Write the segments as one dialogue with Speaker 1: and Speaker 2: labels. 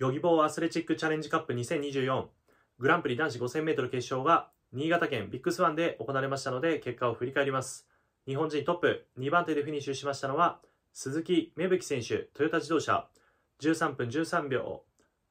Speaker 1: ヨギボーアスレチックチャレンジカップ2024グランプリ男子 5000m 決勝が新潟県ビッグスワンで行われましたので結果を振り返ります日本人トップ2番手でフィニッシュしましたのは鈴木芽吹選手トヨタ自動車13分13秒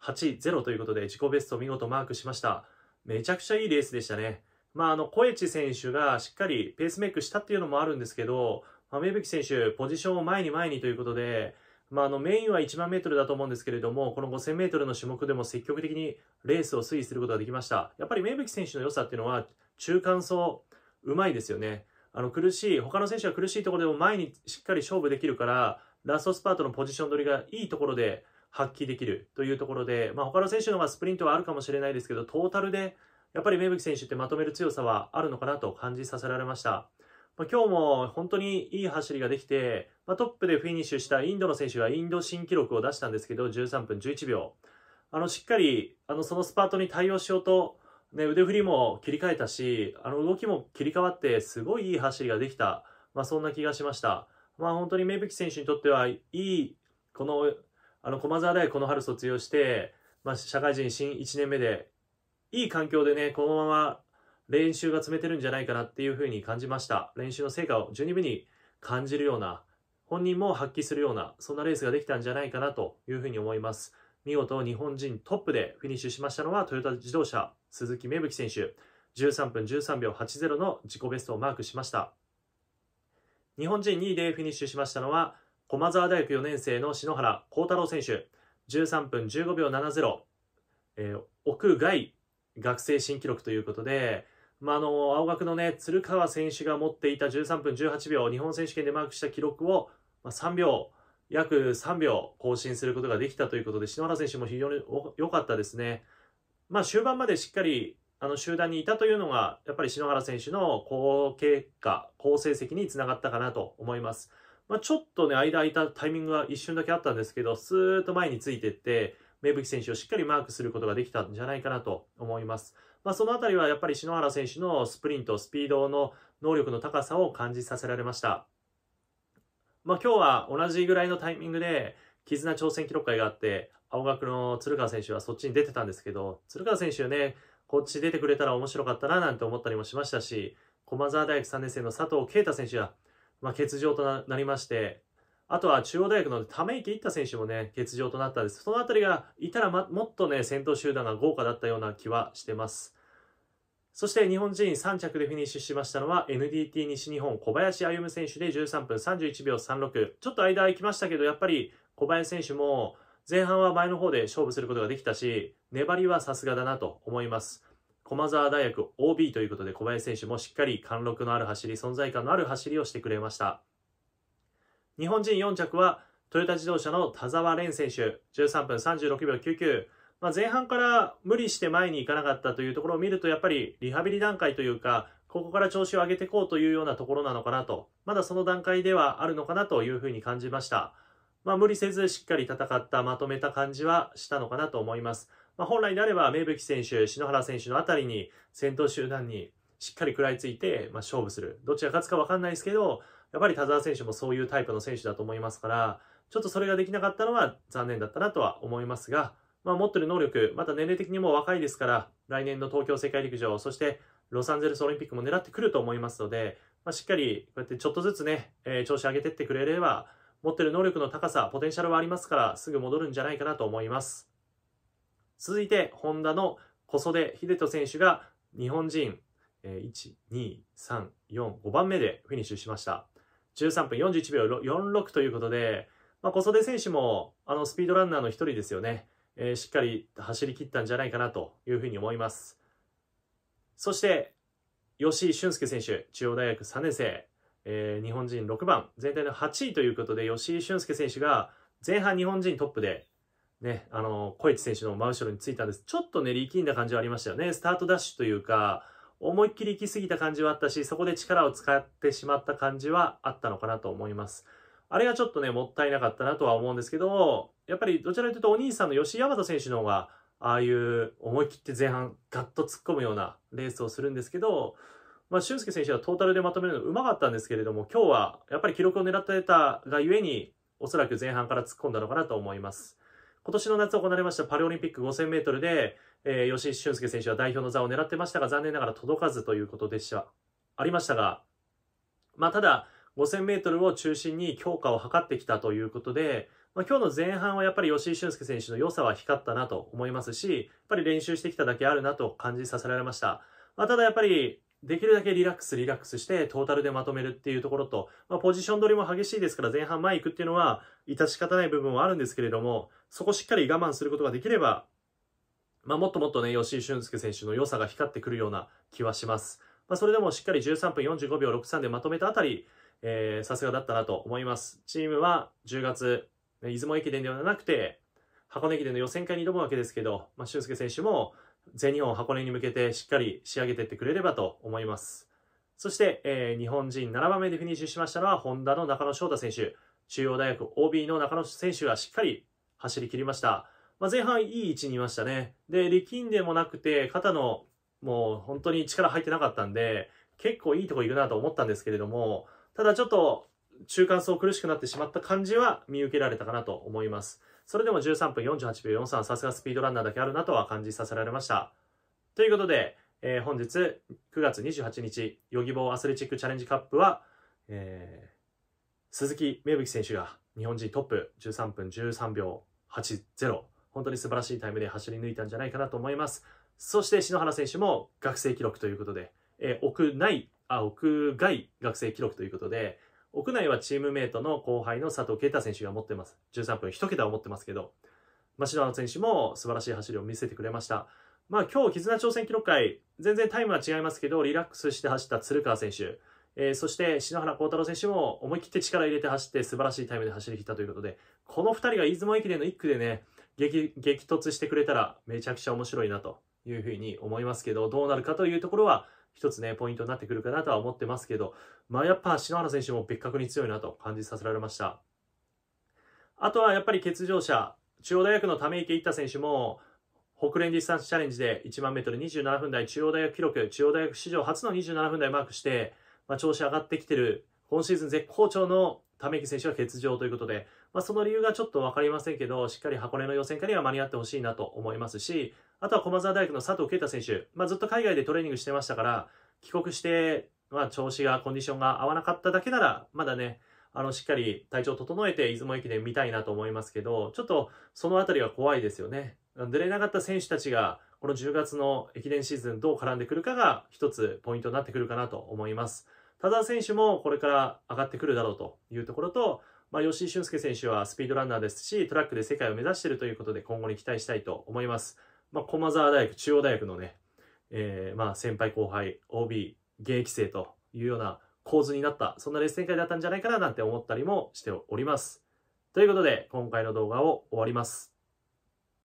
Speaker 1: 80ということで自己ベストを見事マークしましためちゃくちゃいいレースでしたねまああのコエチ選手がしっかりペースメイクしたっていうのもあるんですけど、まあ、芽吹選手ポジションを前に前にということでまあ、あのメインは1万メートルだと思うんですけれども、この5000メートルの種目でも積極的にレースを推移することができました。やっぱりメ吹選手の良さっていうのは、中間層、うまいですよね。あの苦しい、他の選手は苦しいところでも前にしっかり勝負できるから、ラストスパートのポジション取りがいいところで発揮できるというところで、まあ、他の選手の方がスプリントはあるかもしれないですけど、トータルでやっぱり芽吹選手ってまとめる強さはあるのかなと感じさせられました。まあ、今日も本当にいい走りができて、まあ、トップでフィニッシュしたインドの選手がインド新記録を出したんですけど、13分11秒。あの、しっかり、あの、そのスパートに対応しようと、ね、腕振りも切り替えたし、あの、動きも切り替わって、すごいいい走りができた。まあ、そんな気がしました。まあ、本当に芽吹選手にとっては、いい、この、あの、駒沢大この春卒業して、まあ、社会人新1年目で、いい環境でね、このまま練習が詰めてるんじゃないかなっていうふうに感じました。練習の成果を十二分に感じるような、本人も発揮するような、そんなレースができたんじゃないかなというふうに思います。見事日本人トップでフィニッシュしましたのはトヨタ自動車鈴木芽吹選手13分13秒80の自己ベストをマークしました日本人2位でフィニッシュしましたのは駒澤大学4年生の篠原幸太郎選手13分15秒70、えー、屋外学生新記録ということでまあ、あの青学の、ね、鶴川選手が持っていた13分18秒日本選手権でマークした記録を、まあ、3秒約3秒更新することができたということで篠原選手も非常に良かったですね。まあ、終盤までしっかりあの集団にいたというのがやっぱり篠原選手の好結果好成績につながったかなと思います。まあ、ちょっとね間空いたタイミングが一瞬だけあったんですけどスーッと前についてって芽吹選手をしっかりマークすることができたんじゃないかなと思います。まあ、そのあたりはやっぱり篠原選手のスプリント、スピードの能力の高さを感じさせられました。まあ、今日は同じぐらいのタイミングで、絆挑戦記録会があって、青学の鶴川選手はそっちに出てたんですけど、鶴川選手はね、こっち出てくれたら面白かったななんて思ったりもしましたし、駒澤大学3年生の佐藤啓太選手は、まあ、欠場となりまして、あとは中央大学のため池いった選手もね、欠場となったんです。そのあたりがいたら、ま、もっとね、先頭集団が豪華だったような気はしてます。そして日本人3着でフィニッシュしましたのは NDT 西日本小林歩夢選手で13分31秒36。ちょっと間行きましたけど、やっぱり小林選手も前半は前の方で勝負することができたし、粘りはさすがだなと思います。駒沢大学 OB ということで小林選手もしっかり貫禄のある走り、存在感のある走りをしてくれました。日本人4着はトヨタ自動車の田澤廉選手、13分36秒99。まあ、前半から無理して前に行かなかったというところを見ると、やっぱりリハビリ段階というか、ここから調子を上げていこうというようなところなのかなと、まだその段階ではあるのかなというふうに感じました。まあ、無理せずしっかり戦った、まとめた感じはしたのかなと思います。まあ、本来であれば、芽吹選手、篠原選手のあたりに、先頭集団にしっかり食らいついて、まあ、勝負する。どちが勝つか分かんないですけど、やっぱり田澤選手もそういうタイプの選手だと思いますから、ちょっとそれができなかったのは残念だったなとは思いますが、まあ、持ってる能力、また年齢的にも若いですから、来年の東京世界陸上、そしてロサンゼルスオリンピックも狙ってくると思いますので、まあ、しっかりこうやってちょっとずつね、えー、調子上げてってくれれば、持ってる能力の高さ、ポテンシャルはありますから、すぐ戻るんじゃないかなと思います。続いて、ホンダの小袖秀人選手が日本人え1、2、3、4、5番目でフィニッシュしました。13分41秒46ということで、まあ、小袖選手もあのスピードランナーの一人ですよね、えー、しっかり走り切ったんじゃないかなというふうに思います。そして、吉井俊介選手、中央大学3年生、えー、日本人6番、全体の8位ということで、吉井俊介選手が前半日本人トップで、ね、あの、小市選手の真後ろについたんです。ちょっとね、力んだ感じはありましたよね。スタートダッシュというか、思いっきり行き過ぎた感じはあったし、そこで力を使ってしまった感じはあったのかなと思います。あれがちょっとね、もったいなかったなとは思うんですけどやっぱりどちらかというとお兄さんの吉山大和選手の方が、ああいう思い切って前半ガッと突っ込むようなレースをするんですけど、まあ、俊介選手はトータルでまとめるのうまかったんですけれども、今日はやっぱり記録を狙ってたがゆえに、おそらく前半から突っ込んだのかなと思います。今年の夏行われましたパリオリンピック5000メートルで、えー、吉井俊介選手は代表の座を狙ってましたが、残念ながら届かずということでした。ありましたが、まあ、ただ、5000メートルを中心に強化を図ってきたということで、まあ、今日の前半はやっぱり吉井俊介選手の良さは光ったなと思いますし、やっぱり練習してきただけあるなと感じさせられました。まあ、ただやっぱり、できるだけリラックスリラックスしてトータルでまとめるっていうところと、まあ、ポジション取りも激しいですから前半前行くっていうのは致し方ない部分はあるんですけれども、そこしっかり我慢することができれば、まあ、もっともっとね、吉井俊介選手の良さが光ってくるような気はします。まあ、それでもしっかり13分45秒63でまとめたあたり、えさすがだったなと思います。チームは10月、出雲駅伝ではなくて、箱根駅伝の予選会に挑むわけですけど、まあ、俊介選手も全日本箱根に向けてしっかり仕上げてってくれればと思います。そして、えー、日本人7番目でフィニッシュしましたのは、ホンダの中野翔太選手、中央大学 OB の中野選手がしっかり走り切りました。まあ、前半いい位置にいましたね。で、力んでもなくて、肩のもう本当に力入ってなかったんで、結構いいとこいるなと思ったんですけれども、ただちょっと中間層苦しくなってしまった感じは見受けられたかなと思います。それでも13分48秒43、さすがスピードランナーだけあるなとは感じさせられました。ということで、えー、本日9月28日、ヨギボーアスレチックチャレンジカップは、えー、鈴木芽吹選手が日本人トップ13分13秒80。本当に素晴らしいタイムで走り抜いたんじゃないかなと思います。そして篠原選手も学生記録ということで、えー、屋内、あ、屋外学生記録ということで、屋内はチームメイトの後輩の佐藤啓太選手が持ってます。13分1桁を持ってますけど、まあ、篠原選手も素晴らしい走りを見せてくれました。まあ今日、絆挑戦記録会、全然タイムは違いますけど、リラックスして走った鶴川選手、えー、そして篠原幸太郎選手も思い切って力入れて走って素晴らしいタイムで走りきったということで、この2人が出雲駅伝の1区でね、激突してくれたらめちゃくちゃ面白いなというふうに思いますけど、どうなるかというところは、一つね、ポイントになってくるかなとは思ってますけど、まあやっぱ篠原選手も別格に強いなと感じさせられました。あとはやっぱり欠場者、中央大学のため池一太選手も、北連ディスタンスチャレンジで1万メートル27分台、中央大学記録、中央大学史上初の27分台マークして、まあ、調子上がってきてる、今シーズン絶好調のため池選手は欠場ということで、まあ、その理由がちょっと分かりませんけど、しっかり箱根の予選会には間に合ってほしいなと思いますし、あとは駒澤大学の佐藤啓太選手、まあ、ずっと海外でトレーニングしてましたから、帰国して、まあ、調子が、コンディションが合わなかっただけなら、まだね、あの、しっかり体調整えて出雲駅伝見たいなと思いますけど、ちょっとそのあたりは怖いですよね。出れなかった選手たちが、この10月の駅伝シーズンどう絡んでくるかが一つポイントになってくるかなと思います。田澤選手もこれから上がってくるだろうというところと、まあ、吉井俊介選手はスピードランナーですし、トラックで世界を目指しているということで、今後に期待したいと思います。まあ、駒沢大学、中央大学のね、えー、まあ、先輩後輩、OB、現役生というような構図になった、そんなレース展開だったんじゃないかななんて思ったりもしております。ということで、今回の動画を終わります。